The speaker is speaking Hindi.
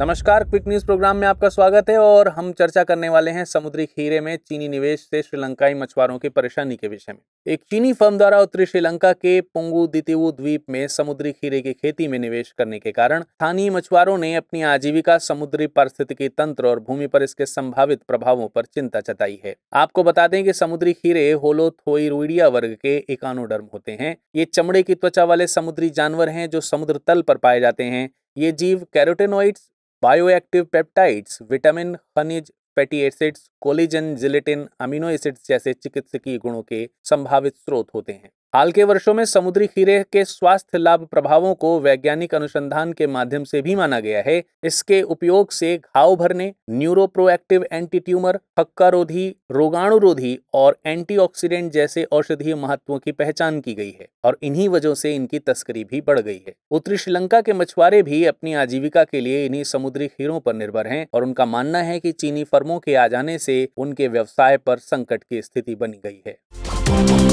नमस्कार क्विक न्यूज प्रोग्राम में आपका स्वागत है और हम चर्चा करने वाले हैं समुद्री खीरे में चीनी निवेश से श्रीलंकाई मछुआरों की परेशानी के विषय में एक चीनी फर्म द्वारा उत्तरी श्रीलंका के पोंगू दितिवु द्वीप में समुद्री खीरे की खेती में निवेश करने के कारण स्थानीय मछुआरों ने अपनी आजीविका समुद्री पारिस्थितिकी तंत्र और भूमि पर इसके संभावित प्रभावों पर चिंता जताई है आपको बता दें कि समुद्री खीरे होलोथोइरुइडिया वर्ग के इकानोडर्म होते हैं ये चमड़े की त्वचा वाले समुद्री जानवर हैं जो समुद्र तल पर पाए जाते हैं ये जीव कैरोटेनोइड्स बायोएक्टिव पेप्टाइड्स विटामिन खनिज fatty acids collagen gelatin amino acids जैसे चिकित्सकीय गुणों के संभावित स्रोत होते हैं हाल के वर्षों में समुद्री खीरे के स्वास्थ्य लाभ प्रभावों को वैज्ञानिक अनुसंधान के माध्यम से भी माना गया है इसके उपयोग से घाव भरने न्यूरो प्रोएक्टिव एंटी ट्यूमर हक्कारोधी रोगाणुरोधी और एंटीऑक्सीडेंट जैसे औषधीय महत्वों की पहचान की गई है और इन्हीं वजहों से इनकी तस्करी भी बढ़ गई है उत्तरी श्रीलंका के मछुआरे भी अपनी आजीविका के लिए इन्हीं समुद्री खीरों पर निर्भर हैं और उनका मानना है कि चीनी फर्मों के आ जाने से उनके व्यवसाय पर संकट की स्थिति बनी गई है